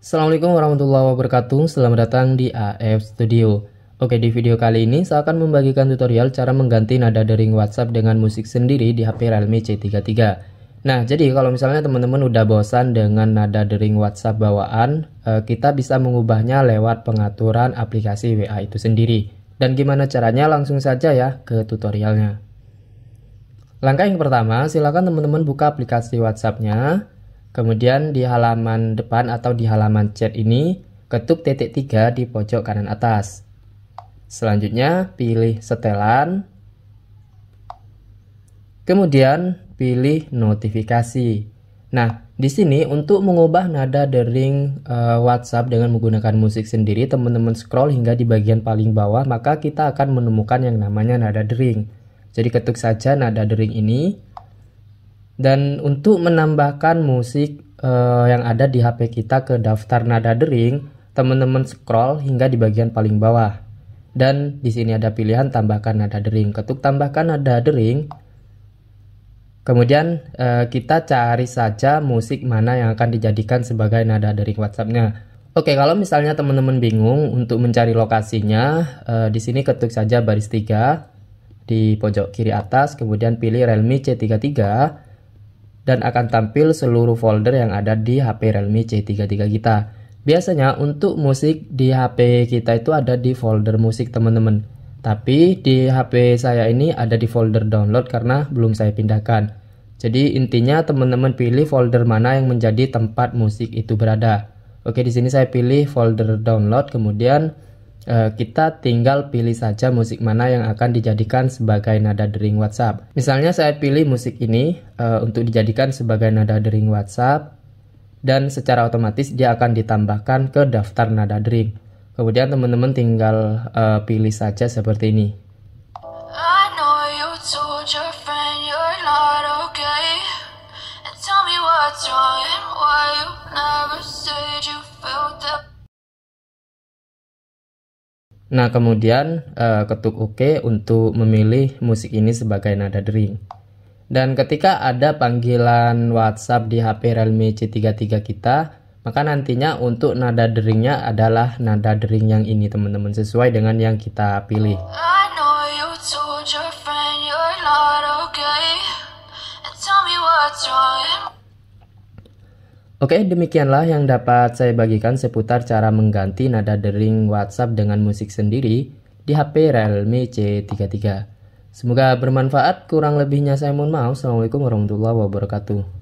Assalamualaikum warahmatullahi wabarakatuh, selamat datang di AF Studio. Oke, di video kali ini saya akan membagikan tutorial cara mengganti nada dering WhatsApp dengan musik sendiri di HP Realme C33. Nah, jadi kalau misalnya teman-teman udah bosan dengan nada dering WhatsApp bawaan, eh, kita bisa mengubahnya lewat pengaturan aplikasi WA itu sendiri. Dan gimana caranya? Langsung saja ya ke tutorialnya. Langkah yang pertama, silakan teman-teman buka aplikasi WhatsAppnya. Kemudian di halaman depan atau di halaman chat ini, ketuk titik 3 di pojok kanan atas. Selanjutnya, pilih setelan. Kemudian, pilih notifikasi. Nah, di sini untuk mengubah nada dering uh, eh, WhatsApp dengan menggunakan musik sendiri, teman-teman scroll hingga di bagian paling bawah, maka kita akan menemukan yang namanya nada dering. Jadi ketuk saja nada dering ini, dan untuk menambahkan musik uh, yang ada di HP kita ke daftar nada dering, teman-teman scroll hingga di bagian paling bawah. Dan di sini ada pilihan tambahkan nada dering. Ketuk tambahkan nada dering. Kemudian uh, kita cari saja musik mana yang akan dijadikan sebagai nada dering WhatsAppnya. Oke, kalau misalnya teman-teman bingung untuk mencari lokasinya, uh, di sini ketuk saja baris 3 di pojok kiri atas, kemudian pilih Realme C33 dan akan tampil seluruh folder yang ada di HP Realme C33 kita. Biasanya untuk musik di HP kita itu ada di folder musik teman-teman. Tapi di HP saya ini ada di folder download karena belum saya pindahkan. Jadi intinya teman-teman pilih folder mana yang menjadi tempat musik itu berada. Oke, di sini saya pilih folder download kemudian Eh, kita tinggal pilih saja musik mana yang akan dijadikan sebagai nada dering WhatsApp. Misalnya saya pilih musik ini eh, untuk dijadikan sebagai nada dering WhatsApp dan secara otomatis dia akan ditambahkan ke daftar nada dering. Kemudian teman-teman tinggal eh, pilih saja seperti ini. Nah, kemudian uh, ketuk OK untuk memilih musik ini sebagai nada dering. Dan ketika ada panggilan WhatsApp di HP Realme C33 kita, maka nantinya untuk nada deringnya adalah nada dering yang ini teman-teman sesuai dengan yang kita pilih. Oke, demikianlah yang dapat saya bagikan seputar cara mengganti nada dering WhatsApp dengan musik sendiri di HP Realme C33. Semoga bermanfaat, kurang lebihnya saya mohon maaf. Assalamualaikum warahmatullahi wabarakatuh.